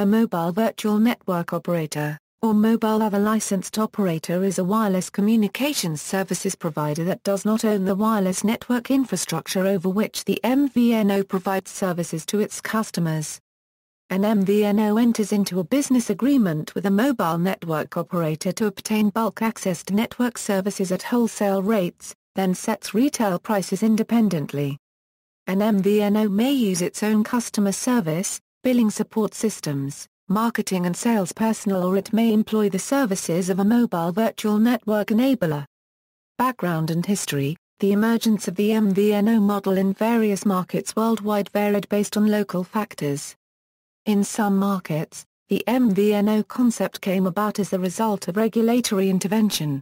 A mobile virtual network operator, or mobile other licensed operator is a wireless communications services provider that does not own the wireless network infrastructure over which the MVNO provides services to its customers. An MVNO enters into a business agreement with a mobile network operator to obtain bulk access to network services at wholesale rates, then sets retail prices independently. An MVNO may use its own customer service, billing support systems, marketing and sales personnel or it may employ the services of a mobile virtual network enabler. Background and history The emergence of the MVNO model in various markets worldwide varied based on local factors. In some markets, the MVNO concept came about as the result of regulatory intervention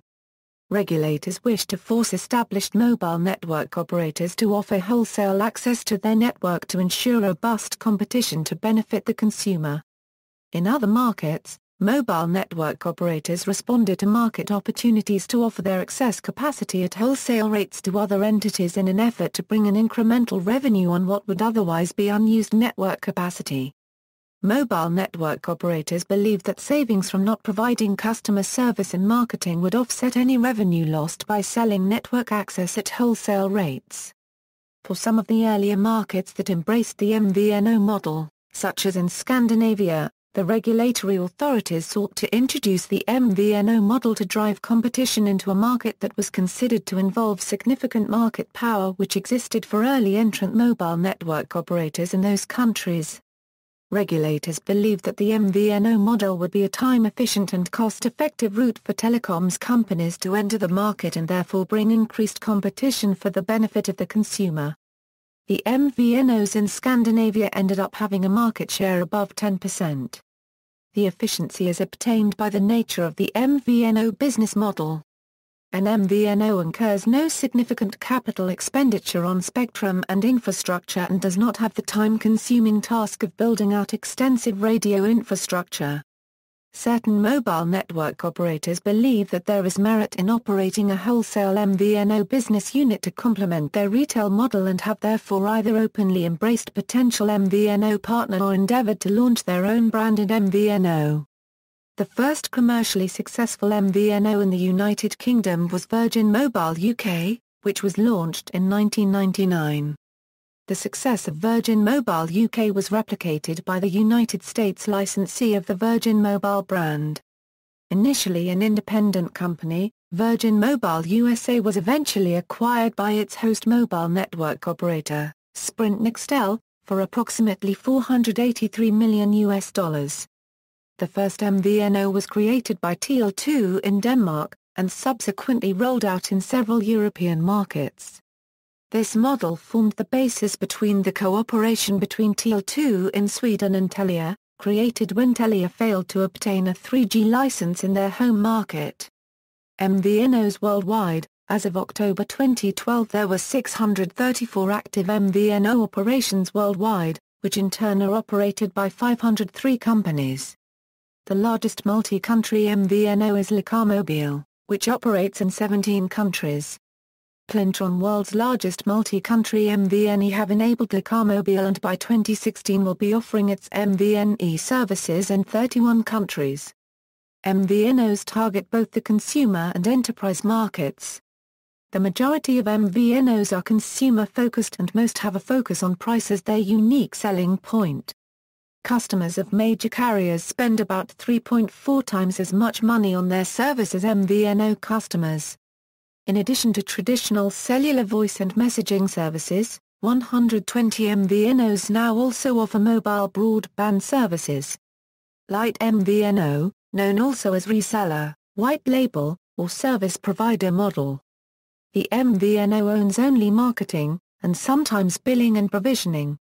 regulators wish to force established mobile network operators to offer wholesale access to their network to ensure robust competition to benefit the consumer. In other markets, mobile network operators responded to market opportunities to offer their excess capacity at wholesale rates to other entities in an effort to bring an incremental revenue on what would otherwise be unused network capacity. Mobile network operators believe that savings from not providing customer service and marketing would offset any revenue lost by selling network access at wholesale rates. For some of the earlier markets that embraced the MVNO model, such as in Scandinavia, the regulatory authorities sought to introduce the MVNO model to drive competition into a market that was considered to involve significant market power which existed for early entrant mobile network operators in those countries. Regulators believe that the MVNO model would be a time-efficient and cost-effective route for telecoms companies to enter the market and therefore bring increased competition for the benefit of the consumer. The MVNOs in Scandinavia ended up having a market share above 10%. The efficiency is obtained by the nature of the MVNO business model, an MVNO incurs no significant capital expenditure on spectrum and infrastructure and does not have the time-consuming task of building out extensive radio infrastructure. Certain mobile network operators believe that there is merit in operating a wholesale MVNO business unit to complement their retail model and have therefore either openly embraced potential MVNO partner or endeavored to launch their own branded MVNO. The first commercially successful MVNO in the United Kingdom was Virgin Mobile UK, which was launched in 1999. The success of Virgin Mobile UK was replicated by the United States licensee of the Virgin Mobile brand. Initially an independent company, Virgin Mobile USA was eventually acquired by its host mobile network operator, Sprint Nextel, for approximately 483 million US dollars. The first MVNO was created by teal 2 in Denmark, and subsequently rolled out in several European markets. This model formed the basis between the cooperation between teal 2 in Sweden and Telia, created when Telia failed to obtain a 3G license in their home market. MVNOs worldwide, as of October 2012 there were 634 active MVNO operations worldwide, which in turn are operated by 503 companies. The largest multi-country MVNO is Lacamobile, which operates in 17 countries. Plintron world's largest multi-country MVNE have enabled Lacamobile and by 2016 will be offering its MVNE services in 31 countries. MVNOs target both the consumer and enterprise markets. The majority of MVNOs are consumer-focused and most have a focus on price as their unique selling point customers of major carriers spend about 3.4 times as much money on their service as MVNO customers. In addition to traditional cellular voice and messaging services, 120 MVNOs now also offer mobile broadband services. Light MVNO, known also as reseller, white label, or service provider model. The MVNO owns only marketing, and sometimes billing and provisioning.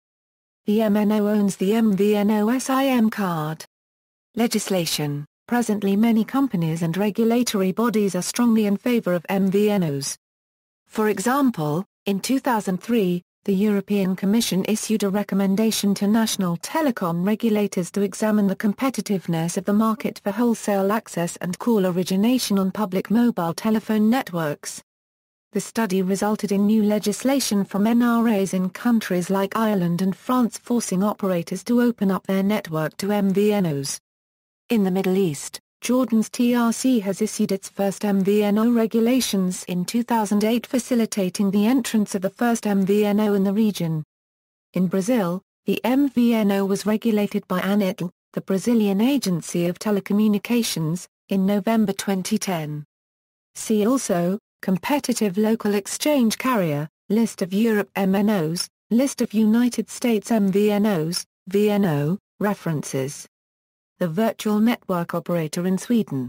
The MNO owns the MVNO SIM card. Legislation Presently many companies and regulatory bodies are strongly in favor of MVNOs. For example, in 2003, the European Commission issued a recommendation to national telecom regulators to examine the competitiveness of the market for wholesale access and call origination on public mobile telephone networks, the study resulted in new legislation from NRAs in countries like Ireland and France forcing operators to open up their network to MVNOs. In the Middle East, Jordan's TRC has issued its first MVNO regulations in 2008 facilitating the entrance of the first MVNO in the region. In Brazil, the MVNO was regulated by Anitel, the Brazilian Agency of Telecommunications, in November 2010. See also, competitive local exchange carrier, list of Europe MNOs, list of United States MVNOs, VNO, references. The virtual network operator in Sweden.